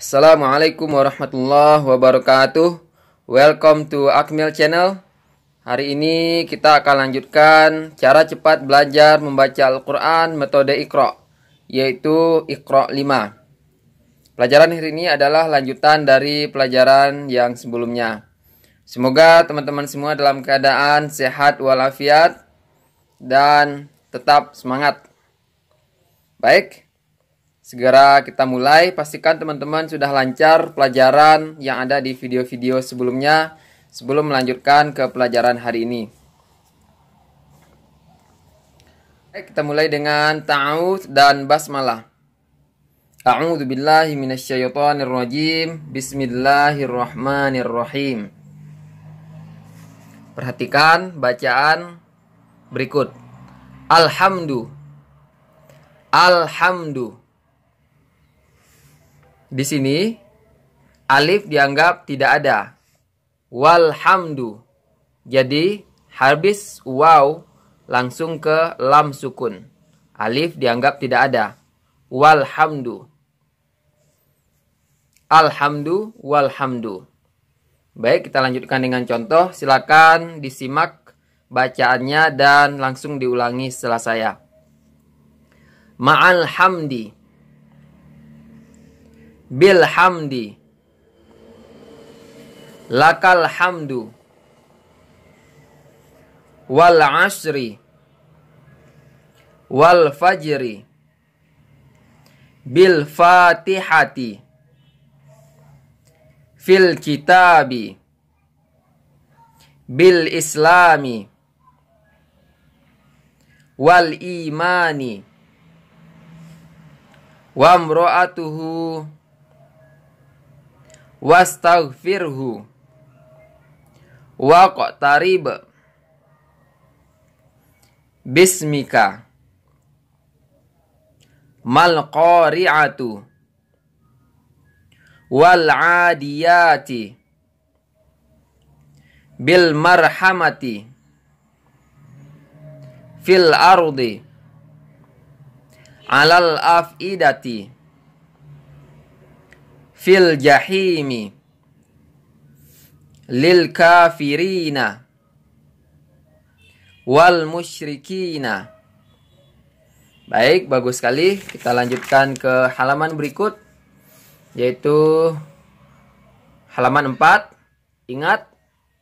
Assalamualaikum warahmatullahi wabarakatuh Welcome to Akmil Channel Hari ini kita akan lanjutkan cara cepat belajar membaca Al-Quran metode Iqra Yaitu Iqra 5 Pelajaran hari ini adalah lanjutan dari pelajaran yang sebelumnya Semoga teman-teman semua dalam keadaan sehat walafiat dan tetap semangat. Baik, Segera kita mulai. Pastikan teman-teman sudah lancar pelajaran yang ada di video-video sebelumnya sebelum melanjutkan ke pelajaran hari ini. Baik, kita mulai dengan ta'awudz dan basmalah. A'udzu billahi minasyaitonir rajim. Bismillahirrahmanirrahim. Perhatikan bacaan berikut. Alhamdu. Alhamdu. Di sini alif dianggap tidak ada. Walhamdu. Jadi habis waw langsung ke lam sukun. Alif dianggap tidak ada. Walhamdu. Alhamdu walhamdu. Baik, kita lanjutkan dengan contoh. Silakan disimak bacaannya dan langsung diulangi setelah saya. Maalhamdi. hamdi bil hamdi lakal hamdu wal asri wal fajri bil fatihati fil kitabi bil islami wal imani wa wastaghfirhu waqtarib bismika mal qari'atu wal adiyati bil marhamati fil ardi alal afidati fil jahimi lil kafirina wal musyrikina. Baik, bagus sekali. Kita lanjutkan ke halaman berikut yaitu halaman 4. Ingat,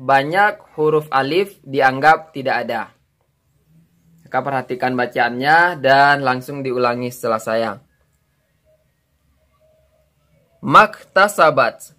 banyak huruf alif dianggap tidak ada. Maka perhatikan bacaannya dan langsung diulangi setelah saya maktasabat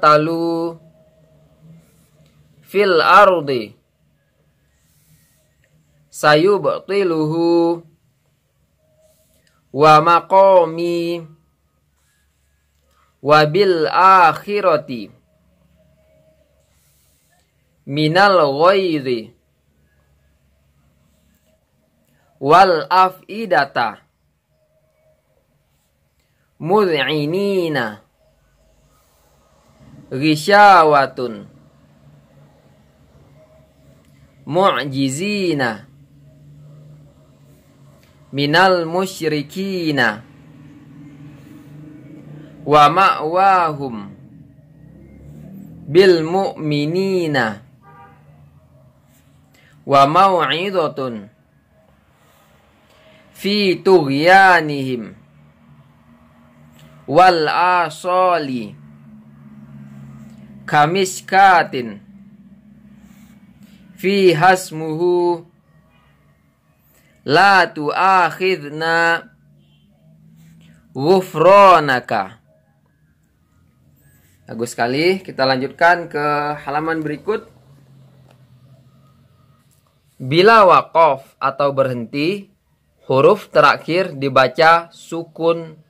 talu fil ardi sayubtiluhu wa maqami wa bil akhirati minal ghairi wal afidata mur'inina risyawatun mu'jizina minal musyrikina wa ma'wahum bil mu'minina wa mau'izatun fi tughyanihim wal asoli katin fi hasmuhu la akhidna wufronaka Bagus sekali, kita lanjutkan ke halaman berikut. Bila wakof atau berhenti, huruf terakhir dibaca sukun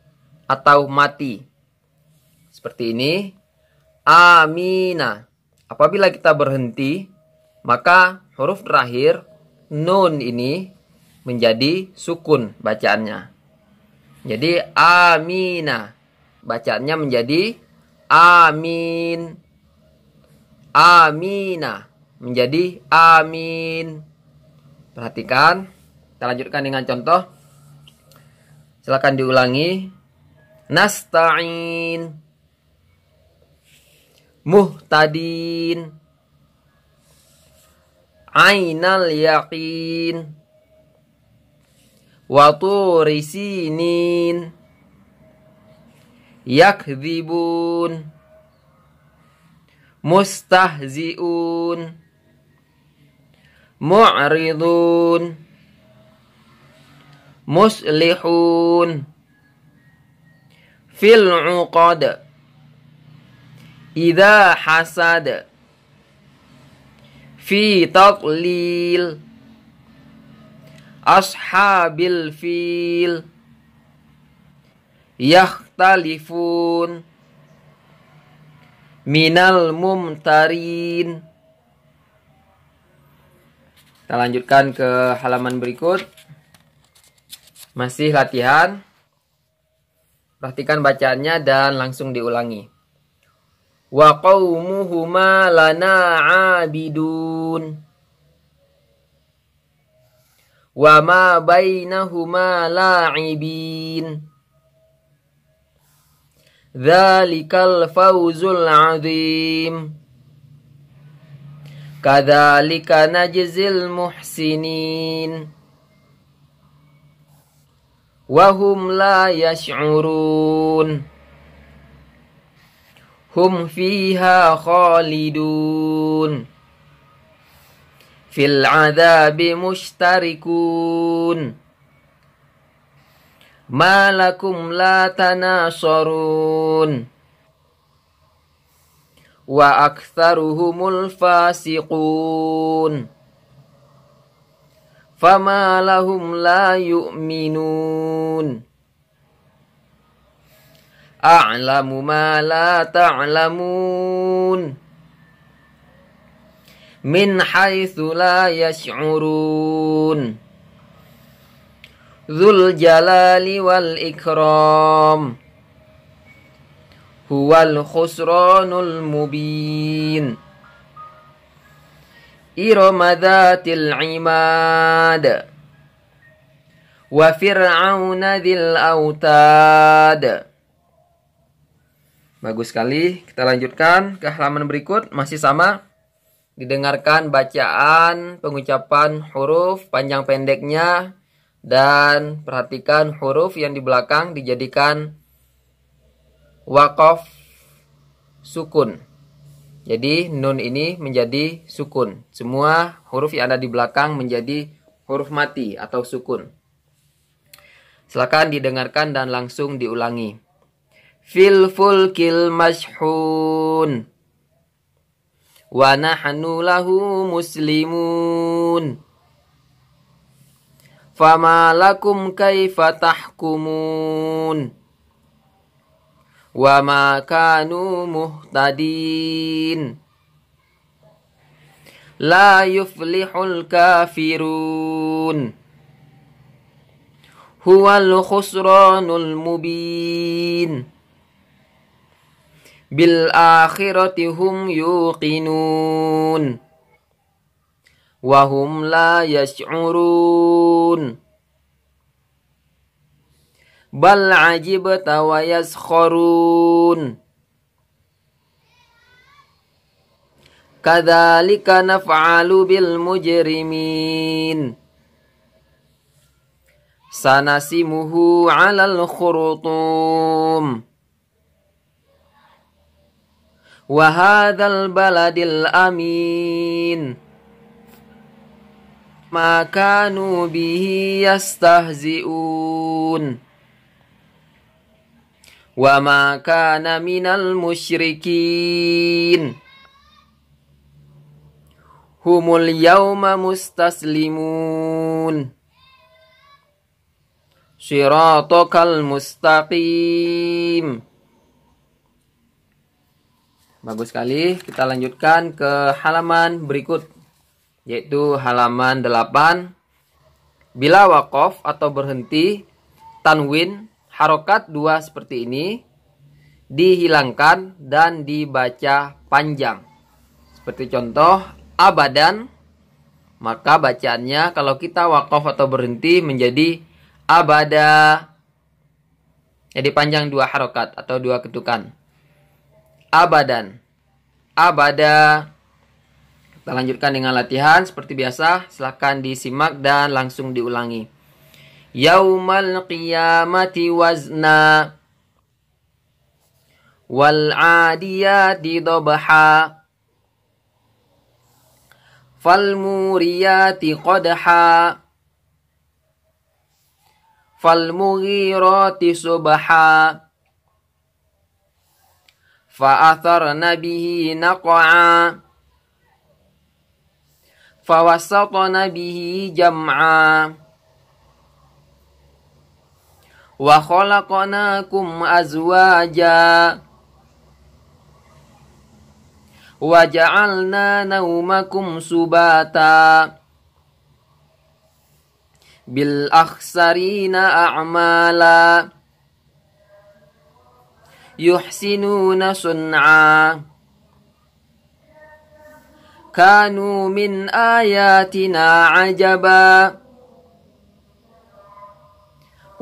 atau mati. Seperti ini. Amina. Apabila kita berhenti, maka huruf terakhir nun ini menjadi sukun bacaannya. Jadi amina. Bacaannya menjadi amin. Amina menjadi amin. Perhatikan, kita lanjutkan dengan contoh. Silakan diulangi nasta'in muhtadin ainal yaqin wa turi sinin yakdhibun mustahzi'un mu'ridun muslihun fil uqad idza hasad fi taqlil ashabil fil yakhtalifun minal mumtarin kita lanjutkan ke halaman berikut masih latihan Perhatikan bacaannya dan langsung diulangi. Wa qawmuhuma lana abidun. Wa ma bainahuma la'ibin. Dzalikal fawzul azim. Kadzalika najzil muhsinin. وهم لا يشعرون هم فيها خالدون في العذاب مشتركون ما لكم لا تناصرون وأكثرهم الفاسقون فما لهم لا يؤمنون أعلم ما لا تعلمون من حيث لا يشعرون ذو الجلال والإكرام هو الخسران المبين إرم imad wa fir'auna ذي autad Bagus sekali. Kita lanjutkan ke halaman berikut. Masih sama. Didengarkan bacaan, pengucapan huruf, panjang pendeknya. Dan perhatikan huruf yang di belakang dijadikan wakof sukun. Jadi nun ini menjadi sukun. Semua huruf yang ada di belakang menjadi huruf mati atau sukun. Silakan didengarkan dan langsung diulangi. Fil fulkil mashhun. Wa nahnu lahu muslimun. Fama lakum kaifa وما كانوا مهتدين لا يفلح الكافرون هو الخسران المبين بالآخرة هم يوقنون وهم لا يشعرون bal ajibta wa yaskharun kadzalika naf'alu bil mujrimin sanasimuhu 'alal khurutum wa hadzal baladil amin ma kanu bihi yastahzi'un wa ma kana minal musyrikin humul yauma mustaslimun siratakal mustaqim Bagus sekali, kita lanjutkan ke halaman berikut yaitu halaman 8 Bila wakof atau berhenti tanwin harokat dua seperti ini dihilangkan dan dibaca panjang. Seperti contoh abadan maka bacaannya kalau kita wakaf atau berhenti menjadi abada jadi panjang dua harokat atau dua ketukan abadan abada kita lanjutkan dengan latihan seperti biasa silahkan disimak dan langsung diulangi yaumal qiyamati wazna wal adiyati dhabha fal muriyati qadha fal mughirati subha فأثرن به نقعا فوسطن به جمعا وخلقناكم أزواجا وجعلنا نومكم سباتا بالأخسرين أعمالا يحسنون صنعا كانوا من آياتنا عجبا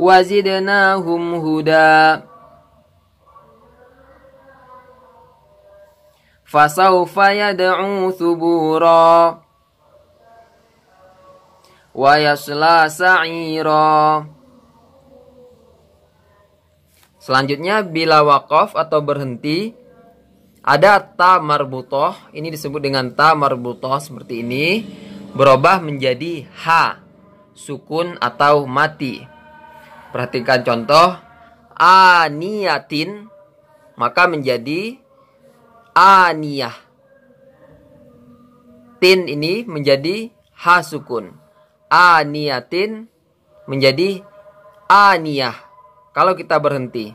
وزدناهم هدى فسوف يدعو ثبورا ويصلى سعيرا Selanjutnya bila wakaf atau berhenti ada ta marbutoh ini disebut dengan ta marbutoh seperti ini berubah menjadi ha sukun atau mati Perhatikan contoh aniyatin maka menjadi aniyah. Tin ini menjadi hasukun. Aniyatin menjadi aniyah. Kalau kita berhenti.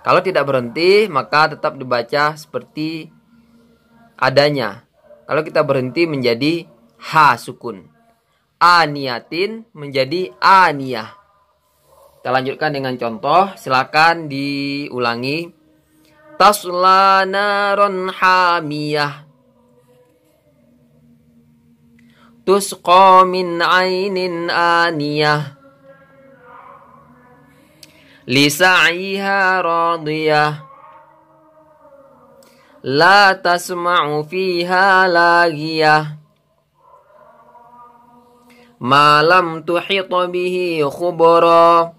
Kalau tidak berhenti maka tetap dibaca seperti adanya. Kalau kita berhenti menjadi hasukun. Aniyatin menjadi aniyah. Kita lanjutkan dengan contoh. Silakan diulangi. Tasla naron hamiyah. Tusqa min ainin aniyah. Lisaiha radiyah. La tasma'u fiha lagiyah malam tuhit bihi khubara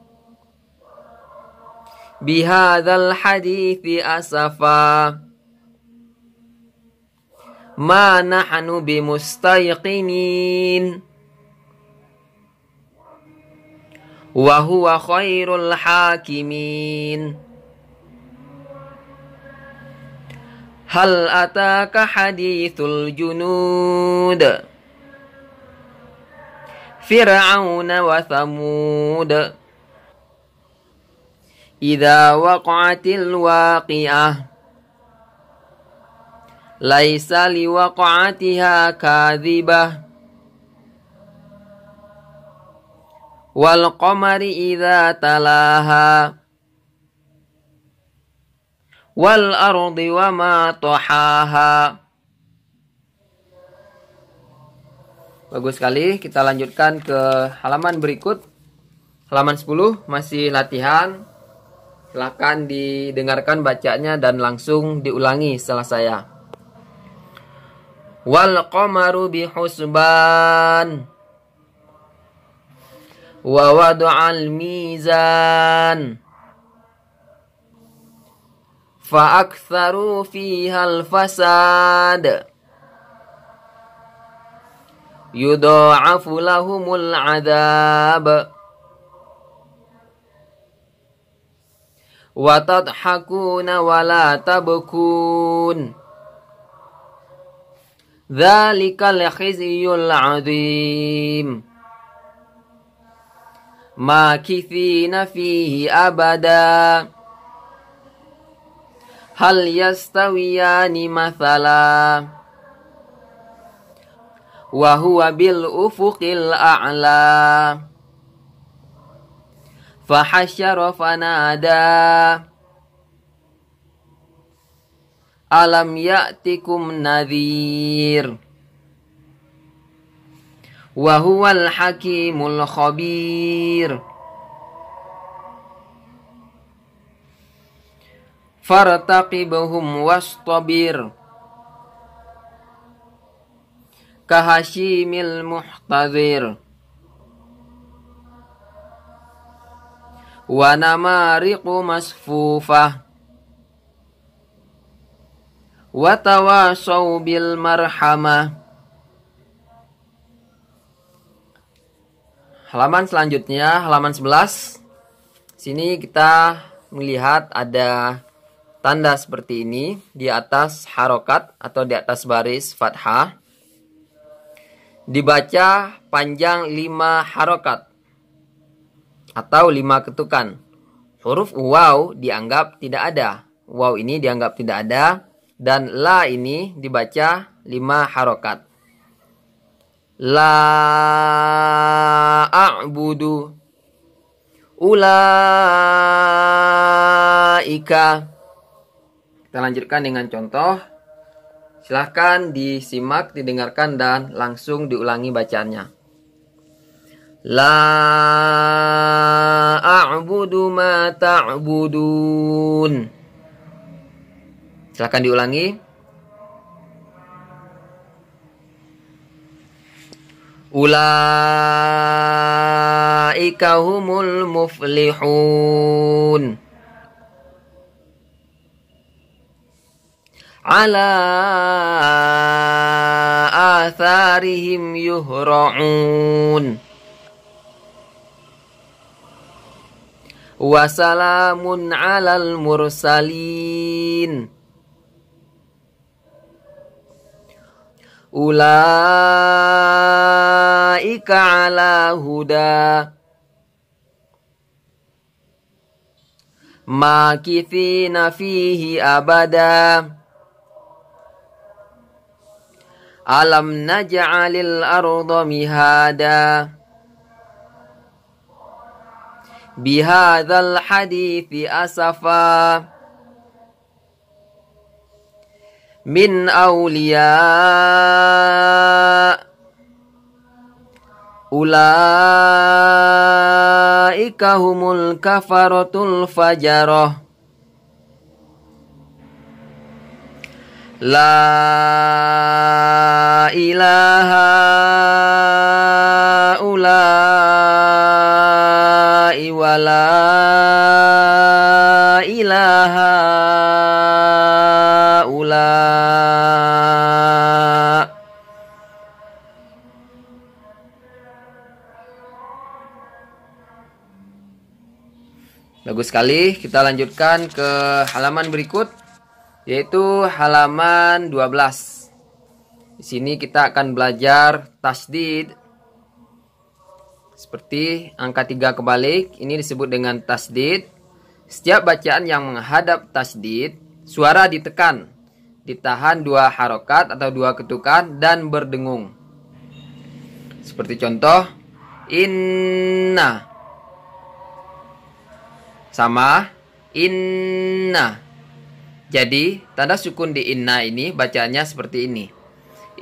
بهذا الحديث أسفا ما نحن بمستيقنين وهو خير الحاكمين هل أتاك حديث الجنود فرعون وثمود Ida waqatil waqi'ah laisa liwaqa'atiha kadhibah wal qamari idha talaha wal ardi ma tahaha Bagus sekali, kita lanjutkan ke halaman berikut. Halaman 10 masih latihan Silakan didengarkan bacanya dan langsung diulangi setelah saya. Wal qamaru husban wa wad'al mizan fiha al fasad yudha'afu lahumul adab وتضحكون ولا تبكون ذلك الخزي العظيم ماكثين فيه أبدا هل يستويان مثلا وهو بالأفق الأعلى fahasyara fanada alam ya'tikum nadhir wa hakimul khabir fartaqibhum wastabir kahashimil muhtazir wa namariqu masfufah wa tawasaw bil marhamah Halaman selanjutnya, halaman 11. Sini kita melihat ada tanda seperti ini di atas harokat atau di atas baris fathah. Dibaca panjang 5 harokat atau lima ketukan. Huruf waw dianggap tidak ada. Waw ini dianggap tidak ada dan la ini dibaca lima harokat. La a'budu ulaika. Kita lanjutkan dengan contoh. Silahkan disimak, didengarkan, dan langsung diulangi bacaannya. La a'budu ma ta'budun. Silahkan diulangi. Ulaika humul muflihun. Ala atharihim yuhra'un. Wassalamun alal mursalin Ulaika ala huda Makithina fihi abada Alam naj'alil arda mihada بهذا الحديث أسفا من أولياء أولئك هم الكفرة الفجرة لا إله هؤلاء ولا ilaha ulah. Bagus sekali, kita lanjutkan ke halaman berikut yaitu halaman 12. Di sini kita akan belajar tasdid seperti angka 3 kebalik, ini disebut dengan tasdid. Setiap bacaan yang menghadap tasdid, suara ditekan, ditahan dua harokat atau dua ketukan dan berdengung. Seperti contoh, inna sama inna. Jadi, tanda sukun di inna ini bacaannya seperti ini.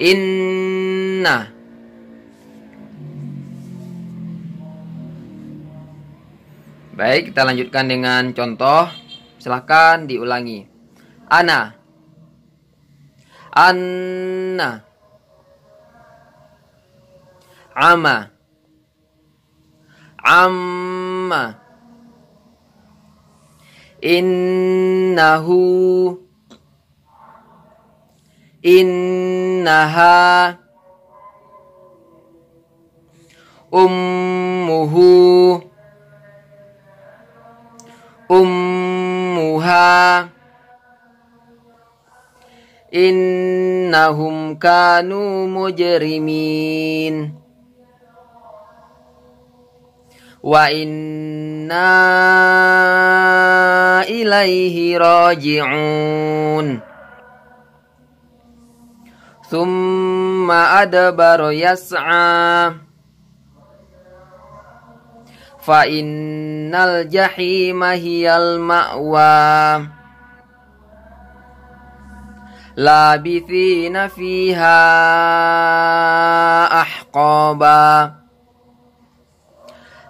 Inna. Baik, kita lanjutkan dengan contoh. Silahkan diulangi. Ana. Anna. Ama. Amma. Innahu. Innaha. Ummuhu ummuha innahum kanu mujrimin wa inna ilaihi raji'un thumma adbara yas'a fa innal jahima hiyal ma'wa labithina fiha ahqaba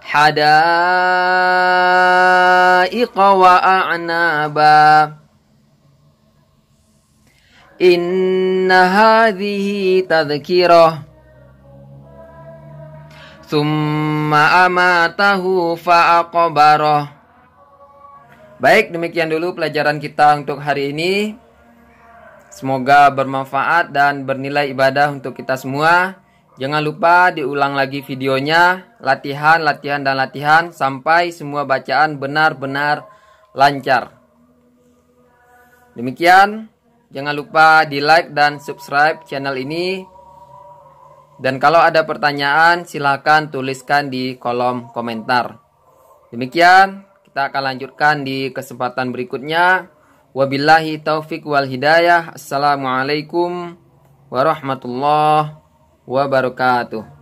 hadaiqa wa a'naba inna hadhihi tadhkirah Summa amatahu fa'aqabaroh. Baik, demikian dulu pelajaran kita untuk hari ini. Semoga bermanfaat dan bernilai ibadah untuk kita semua. Jangan lupa diulang lagi videonya, latihan, latihan, dan latihan sampai semua bacaan benar-benar lancar. Demikian, jangan lupa di like dan subscribe channel ini dan kalau ada pertanyaan, silakan tuliskan di kolom komentar. Demikian, kita akan lanjutkan di kesempatan berikutnya. Wabillahi taufik wal hidayah. Assalamualaikum warahmatullahi wabarakatuh.